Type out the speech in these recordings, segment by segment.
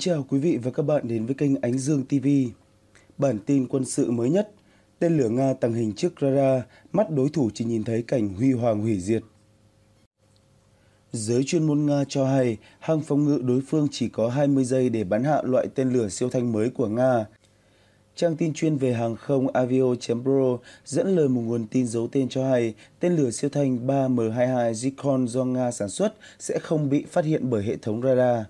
Kính chào quý vị và các bạn đến với kênh Ánh Dương TV. Bản tin quân sự mới nhất, tên lửa Nga tàng hình trước radar, mắt đối thủ chỉ nhìn thấy cảnh huy hoàng hủy diệt. Giới chuyên môn Nga cho hay, hang phòng ngự đối phương chỉ có 20 giây để bắn hạ loại tên lửa siêu thanh mới của Nga. Trang tin chuyên về hàng không Avio.pro dẫn lời một nguồn tin giấu tên cho hay tên lửa siêu thanh 3M22 Zircon do Nga sản xuất sẽ không bị phát hiện bởi hệ thống radar.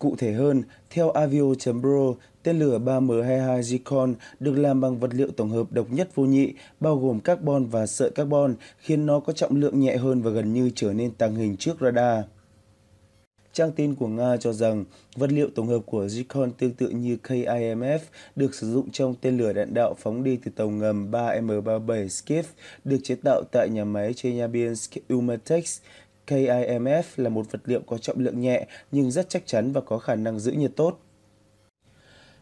Cụ thể hơn, theo avio.pro, tên lửa 3M22 Zircon được làm bằng vật liệu tổng hợp độc nhất vô nhị, bao gồm carbon và sợi carbon, khiến nó có trọng lượng nhẹ hơn và gần như trở nên tàng hình trước radar. Trang tin của Nga cho rằng vật liệu tổng hợp của Zircon tương tự như KIMF được sử dụng trong tên lửa đạn đạo phóng đi từ tàu ngầm 3M37 Skiff được chế tạo tại nhà máy Chelyabinsk Umatex. KIMF là một vật liệu có trọng lượng nhẹ nhưng rất chắc chắn và có khả năng giữ nhiệt tốt.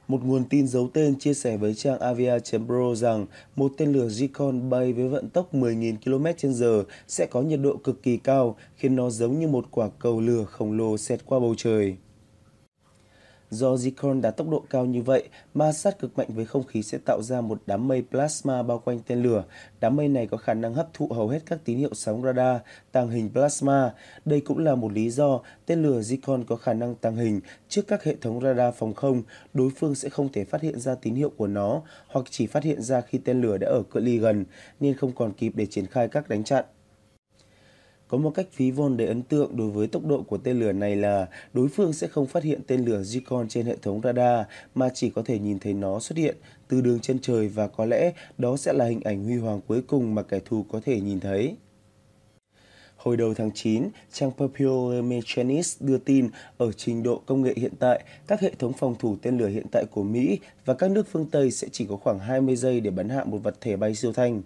Một nguồn tin giấu tên chia sẻ với trang avia.pro rằng một tên lửa Zircon bay với vận tốc 10.000 km h sẽ có nhiệt độ cực kỳ cao, khiến nó giống như một quả cầu lửa khổng lồ xẹt qua bầu trời. Do zircon đạt tốc độ cao như vậy, ma sát cực mạnh với không khí sẽ tạo ra một đám mây plasma bao quanh tên lửa. Đám mây này có khả năng hấp thụ hầu hết các tín hiệu sóng radar, tàng hình plasma. Đây cũng là một lý do tên lửa zircon có khả năng tàng hình trước các hệ thống radar phòng không. Đối phương sẽ không thể phát hiện ra tín hiệu của nó hoặc chỉ phát hiện ra khi tên lửa đã ở cự ly gần nên không còn kịp để triển khai các đánh chặn. Có một cách ví von để ấn tượng đối với tốc độ của tên lửa này là đối phương sẽ không phát hiện tên lửa Zircon trên hệ thống radar mà chỉ có thể nhìn thấy nó xuất hiện từ đường chân trời và có lẽ đó sẽ là hình ảnh huy hoàng cuối cùng mà kẻ thù có thể nhìn thấy. Hồi đầu tháng 9, trang Popular Mechanics đưa tin ở trình độ công nghệ hiện tại, các hệ thống phòng thủ tên lửa hiện tại của Mỹ và các nước phương Tây sẽ chỉ có khoảng 20 giây để bắn hạ một vật thể bay siêu thanh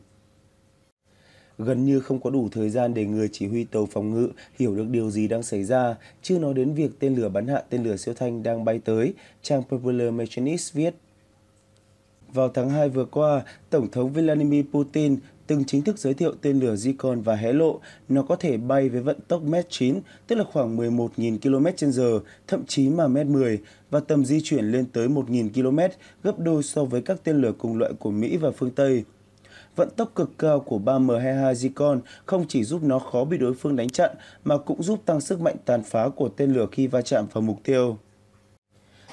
gần như không có đủ thời gian để người chỉ huy tàu phòng ngự hiểu được điều gì đang xảy ra, chưa nói đến việc tên lửa bắn hạ tên lửa siêu thanh đang bay tới, trang Popular Machinist viết. Vào tháng 2 vừa qua, Tổng thống Vladimir Putin từng chính thức giới thiệu tên lửa Zikon và hé lộ nó có thể bay với vận tốc Mach 9, tức là khoảng 11.000 km h thậm chí mà Mach 10, và tầm di chuyển lên tới 1.000 km, gấp đôi so với các tên lửa cùng loại của Mỹ và phương Tây. Vận tốc cực cao của 3M22 Zircon không chỉ giúp nó khó bị đối phương đánh chặn mà cũng giúp tăng sức mạnh tàn phá của tên lửa khi va chạm vào mục tiêu.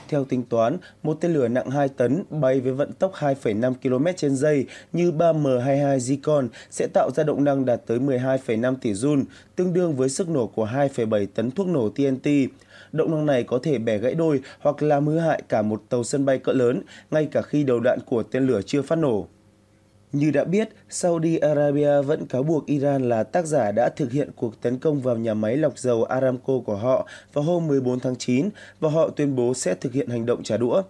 Theo tính toán, một tên lửa nặng 2 tấn bay với vận tốc 2,5 km h như 3M22 Zircon sẽ tạo ra động năng đạt tới 12,5 tỷ Jun, tương đương với sức nổ của 2,7 tấn thuốc nổ TNT. Động năng này có thể bẻ gãy đôi hoặc làm hư hại cả một tàu sân bay cỡ lớn, ngay cả khi đầu đạn của tên lửa chưa phát nổ. Như đã biết, Saudi Arabia vẫn cáo buộc Iran là tác giả đã thực hiện cuộc tấn công vào nhà máy lọc dầu Aramco của họ vào hôm 14 tháng 9 và họ tuyên bố sẽ thực hiện hành động trả đũa.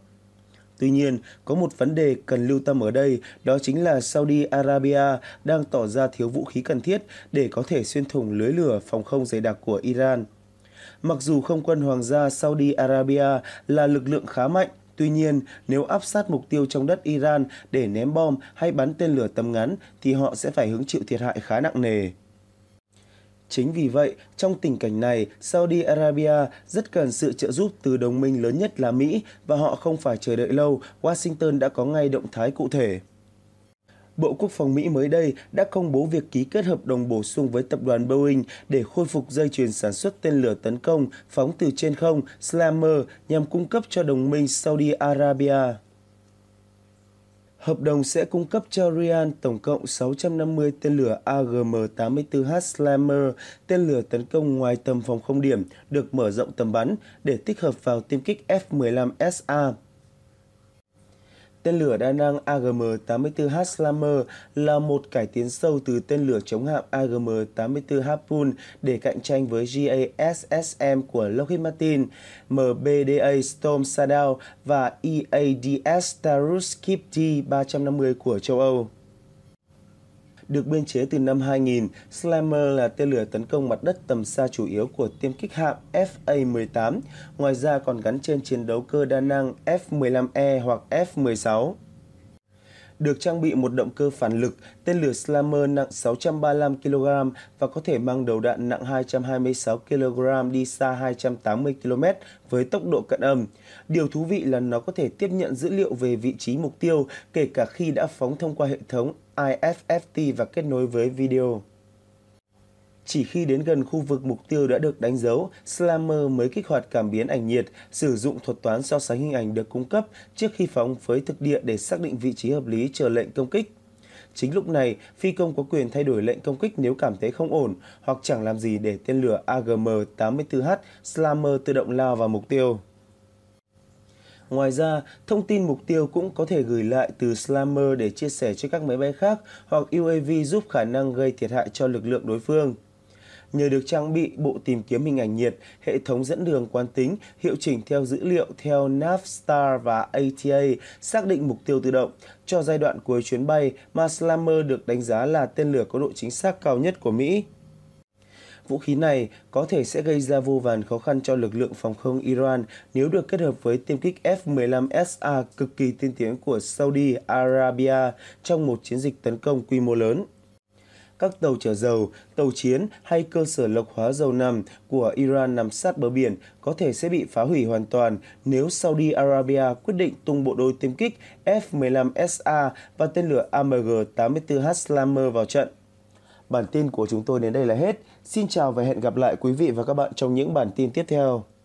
Tuy nhiên, có một vấn đề cần lưu tâm ở đây, đó chính là Saudi Arabia đang tỏ ra thiếu vũ khí cần thiết để có thể xuyên thủng lưới lửa phòng không dày đặc của Iran. Mặc dù không quân hoàng gia Saudi Arabia là lực lượng khá mạnh, Tuy nhiên, nếu áp sát mục tiêu trong đất Iran để ném bom hay bắn tên lửa tầm ngắn thì họ sẽ phải hứng chịu thiệt hại khá nặng nề. Chính vì vậy, trong tình cảnh này, Saudi Arabia rất cần sự trợ giúp từ đồng minh lớn nhất là Mỹ và họ không phải chờ đợi lâu, Washington đã có ngay động thái cụ thể. Bộ Quốc phòng Mỹ mới đây đã công bố việc ký kết hợp đồng bổ sung với tập đoàn Boeing để khôi phục dây chuyền sản xuất tên lửa tấn công phóng từ trên không Slammer nhằm cung cấp cho đồng minh Saudi Arabia. Hợp đồng sẽ cung cấp cho Ryan tổng cộng 650 tên lửa AGM-84H Slammer, tên lửa tấn công ngoài tầm phòng không điểm, được mở rộng tầm bắn để tích hợp vào tiêm kích F-15SA. Tên lửa đa năng AGM-84H Slammer là một cải tiến sâu từ tên lửa chống hạm AGM-84 Harpoon để cạnh tranh với GASSM của Lockheed Martin, MBDA Storm Shadow và EADS Taurus Kip 350 của châu Âu. Được biên chế từ năm 2000, Slammer là tên lửa tấn công mặt đất tầm xa chủ yếu của tiêm kích hạm FA-18, ngoài ra còn gắn trên chiến đấu cơ đa năng F-15E hoặc F-16 được trang bị một động cơ phản lực, tên lửa Slammer nặng 635 kg và có thể mang đầu đạn nặng 226 kg đi xa 280 km với tốc độ cận âm. Điều thú vị là nó có thể tiếp nhận dữ liệu về vị trí mục tiêu kể cả khi đã phóng thông qua hệ thống IFFT và kết nối với video. Chỉ khi đến gần khu vực mục tiêu đã được đánh dấu, Slammer mới kích hoạt cảm biến ảnh nhiệt, sử dụng thuật toán so sánh hình ảnh được cung cấp trước khi phóng với thực địa để xác định vị trí hợp lý chờ lệnh công kích. Chính lúc này, phi công có quyền thay đổi lệnh công kích nếu cảm thấy không ổn hoặc chẳng làm gì để tên lửa AGM-84H Slammer tự động lao vào mục tiêu. Ngoài ra, thông tin mục tiêu cũng có thể gửi lại từ Slammer để chia sẻ cho các máy bay khác hoặc UAV giúp khả năng gây thiệt hại cho lực lượng đối phương. Nhờ được trang bị bộ tìm kiếm hình ảnh nhiệt, hệ thống dẫn đường quan tính, hiệu chỉnh theo dữ liệu theo Navstar và ATA, xác định mục tiêu tự động. Cho giai đoạn cuối chuyến bay, mà Slammer được đánh giá là tên lửa có độ chính xác cao nhất của Mỹ. Vũ khí này có thể sẽ gây ra vô vàn khó khăn cho lực lượng phòng không Iran nếu được kết hợp với tiêm kích F-15SA cực kỳ tiên tiến của Saudi Arabia trong một chiến dịch tấn công quy mô lớn các tàu chở dầu, tàu chiến hay cơ sở lọc hóa dầu nằm của Iran nằm sát bờ biển có thể sẽ bị phá hủy hoàn toàn nếu Saudi Arabia quyết định tung bộ đôi tiêm kích F-15SA và tên lửa AMG-84H Slammer vào trận. Bản tin của chúng tôi đến đây là hết. Xin chào và hẹn gặp lại quý vị và các bạn trong những bản tin tiếp theo.